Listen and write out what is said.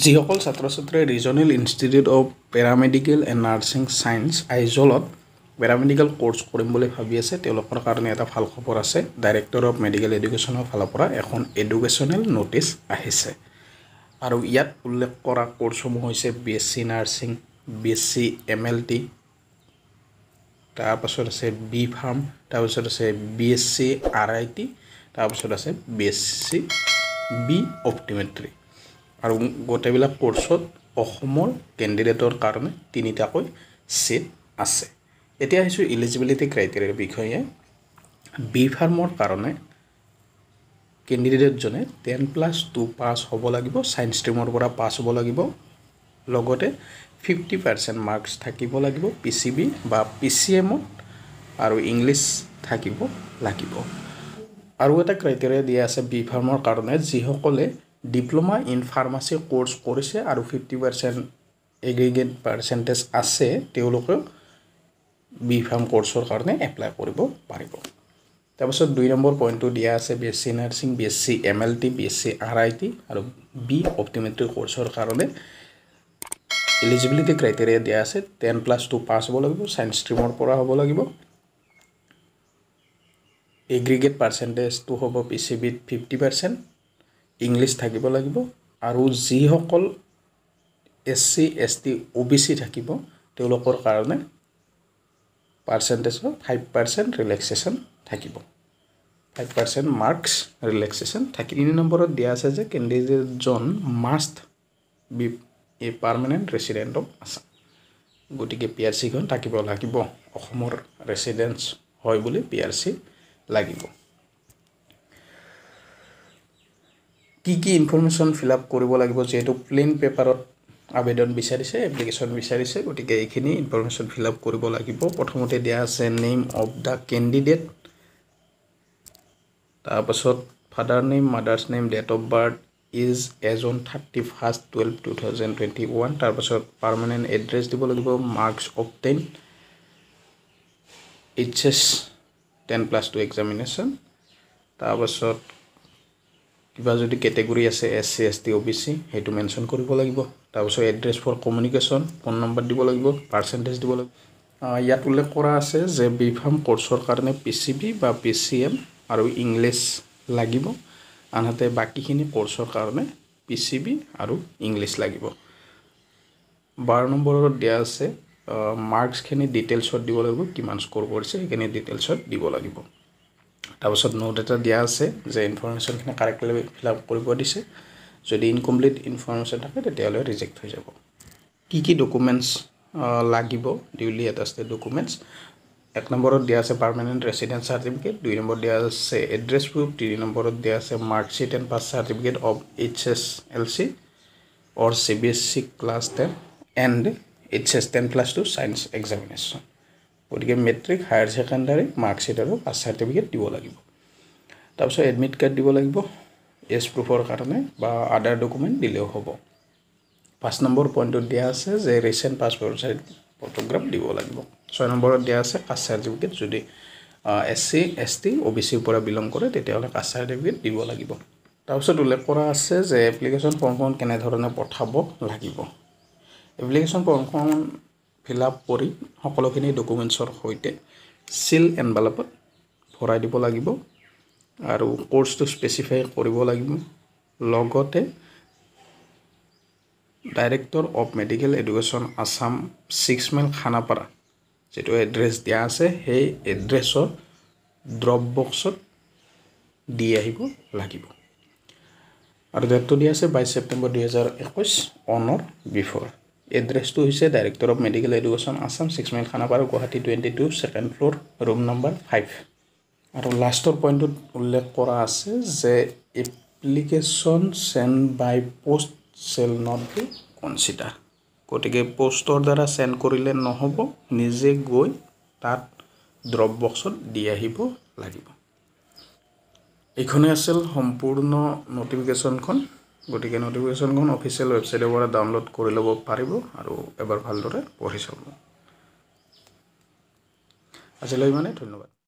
যিসকল ছাত্ৰ ছাত্ৰীয়ে regional institute of paramedical and nursing science আইজলত পেৰামেডিকেল ক'ৰ্চ কৰিম বুলি ভাবি আছে তেওঁলোকৰ কাৰণে এটা ভাল খবৰ আছে ডাইৰেক্টৰ অফ মেডিকেল এডুকেশ্যনৰ ফালৰ পৰা এখন এডুকেশ্যনেল ন'টিচ আহিছে আৰু ইয়াত উল্লেখ কৰা কৰ্ছসমূহ হৈছে B S C nursing B S C M L T তাৰপাছত আছে বি ফাৰ্ম তাৰপিছত আছে B S C R I T তাৰপিছত আছে B S C B optometry আৰু গোটেইবিলাক কোৰ্চত অসমৰ কেণ্ডিডেটৰ কাৰণে তিনিটাকৈ ছিট আছে এতিয়া আহিছোঁ এলিজিবিলিটি ক্ৰাইটেৰিয়াৰ বিষয়ে বি ফাৰ্মৰ কাৰণে কেণ্ডিডেটজনে টেন প্লাছ টু পাছ হ'ব লাগিব ছায়েন্স ষ্ট্ৰীমৰ পৰা পাছ হ'ব লাগিব লগতে ফিফটি পাৰ্চেণ্ট মাৰ্কছ থাকিব লাগিব পি চি বি বা পি চি এমত আৰু ইংলিছ থাকিব লাগিব আৰু এটা ক্ৰাইটেৰিয়া দিয়া আছে বি ফাৰ্মৰ কাৰণে যিসকলে ডিপ্ল'মা ইন ফাৰ্মাচী ক'ৰ্চ কৰিছে আৰু ফিফটি পাৰ্চেণ্ট এগ্ৰিগেট পাৰ্চেণ্টেজ আছে তেওঁলোকেও বি ফাৰ্ম কোৰ্চৰ কাৰণে এপ্লাই কৰিব পাৰিব তাৰপাছত দুই নম্বৰ পইণ্টটো দিয়া আছে B S C nursing B S C M L T B S C R I T আৰু বি অপ্টিমেট্ৰিক কোৰ্চৰ কাৰণে এলিজিবিলিটি ক্ৰাইটেৰিয়া দিয়া আছে টেন প্লাছ টু পাছ হ'ব লাগিব ছায়েন্স ষ্ট্ৰীমৰ পৰা হ'ব লাগিব এগ্ৰিগেট পাৰ্চেণ্টেজটো হ'ব পি চি বিত ফিফটি পাৰ্চেণ্ট ইংলিছ থাকিব লাগিব আৰু যিসকল S C S T O B C থাকিব তেওঁলোকৰ কাৰণে পাৰ্চেণ্টেজৰ ফাইভ পাৰ্চেণ্ট ৰিলেক্সেশ্যন থাকিব ফাইভ পাৰ্চেণ্ট মাৰ্কছ ৰিলেক্সেশ্যন থাকিব তিনি নম্বৰত দিয়া আছে যে কেণ্ডিডেটজন must be a permanent resident of Assam গতিকে পি আৰ চিখন থাকিব লাগিব অসমৰ ৰেচিডেঞ্চ হয় বুলি পি আৰ চি লাগিব কি কি ইনফৰ্মেশ্যন ফিল আপ কৰিব লাগিব যিহেতু প্লেইন পেপাৰত আবেদন বিচাৰিছে এপ্লিকেশ্যন বিচাৰিছে গতিকে এইখিনি ইনফৰ্মেশ্যন ফিল আপ কৰিব লাগিব প্ৰথমতে দিয়া আছে নেম অফ দ্য কেণ্ডিডেট তাৰপাছত father name mother's name date of birth is age on thirty first twelve two thousand twenty one তাৰপাছত পাৰ্মানেণ্ট এড্ৰেছ দিব লাগিব marks of ten H S ten plus two examination তাৰপাছত কিবা যদি category আছে S C S T O' B C সেইটো mention কৰিব লাগিব তাৰপিছত address for communication phone number দিব লাগিব পাৰ্চেণ্টেজ দিব লাগিব ইয়াত উল্লেখ কৰা আছে যে বি ফাৰ্ম কৰ্চৰ কাৰণে পি চি বি বা পি চি এম আৰু ইংলিছ লাগিব আনহাতে বাকীখিনি কৰ্চৰ কাৰণে পি চি বি আৰু ইংলিছ লাগিব বাৰ নম্বৰত দিয়া আছে মাৰ্কছখিনি ডিটেইলছত দিব লাগিব কিমান স্ক'ৰ কৰিছে সেইখিনি ডিটেইলছত দিব লাগিব তাৰপাছত নোট এটা দিয়া আছে যে ইনফৰ্মেশ্যনখিনি কাৰেক্টলি ফিল আপ কৰিব দিছে যদি ইনকমপ্লিট ইনফৰ্মেশ্যন থাকে তেতিয়াহ'লে ৰিজেক্ট হৈ যাব কি কি ডকুমেণ্টছ লাগিব ডিউলি এটা এটাষ্টেড ডকুমেণ্টছ এক নম্বৰত দিয়া আছে পাৰ্মানেণ্ট ৰেচিডেন্স চাৰ্টিফিকেট দুই নম্বৰত দিয়া আছে এড্ৰেছ প্ৰুফ তিনি নম্বৰত দিয়া আছে marksheet and pass certificate of H S L C or C B S C class ten and H S ten class two science examination গতিকে মেট্ৰিক হায়াৰ ছেকেণ্ডাৰী মাৰ্কশ্বিট আৰু কাষ্ট চাৰ্টিফিকেট দিব লাগিব তাৰপিছত admit card দিব লাগিব as প্ৰুফৰ কাৰণে বা আদাৰ ডকুমেণ্ট দিলেও হ'ব পাঁচ নম্বৰ পইণ্টত দিয়া আছে যে ৰিচেণ্ট পাছপৰ্ট চাইজ ফটোগ্ৰাফ দিব লাগিব ছয় নম্বৰত দিয়া আছে কাষ্ট চাৰ্টিফিকেট যদি S C S T O' B চিৰ পৰা বিলং কৰে তেতিয়াহ'লে কাষ্ট চাৰ্টিফিকেট দিব লাগিব তাৰপিছত উল্লেখ কৰা আছে যে এপ্লিকেশ্যন ফৰ্মখন কেনেধৰণে পঠাব লাগিব এপ্লিকেশ্যন ফৰ্মখন ফিল আপ কৰি সকলোখিনি ডকুমেণ্টছৰ সৈতে চিল এনভেলপত ভৰাই দিব লাগিব আৰু কৰ্চটো স্পেচিফাই কৰিব লাগিব লগতে director of medical education Assam six mile Khanapara যিটো এড্ৰেছ দিয়া আছে সেই এড্ৰেছৰ ড্ৰপ বক্সত দি আহিব লাগিব আৰু ডেটটো দিয়া আছে বাইছ ছেপ্টেম্বৰ দুহেজাৰ একৈছ অনৰ বিফৰ এড্ৰেছটো হৈছে director of medical education Assam six mile Khanapara Guwahati twenty two second floor room number five আৰু লাষ্টৰ পইণ্টত উল্লেখ কৰা আছে যে application send by post shall not be consider গতিকে পষ্টৰ দ্বাৰা চেণ্ড কৰিলে নহ'ব নিজে গৈ তাত ড্ৰপ বক্সত দি আহিব লাগিব এইখনেই আছিল সম্পূৰ্ণ নটিফিকেশ্যনখন গতিকে নটিফিকেশ্যনখন অফিচিয়েল ৱেবছাইটৰ পৰা ডাউনলোড কৰি ল'ব পাৰিব আৰু এবাৰ ভালদৰে পঢ়ি চাব আজিলৈ ইমানেই ধন্যবাদ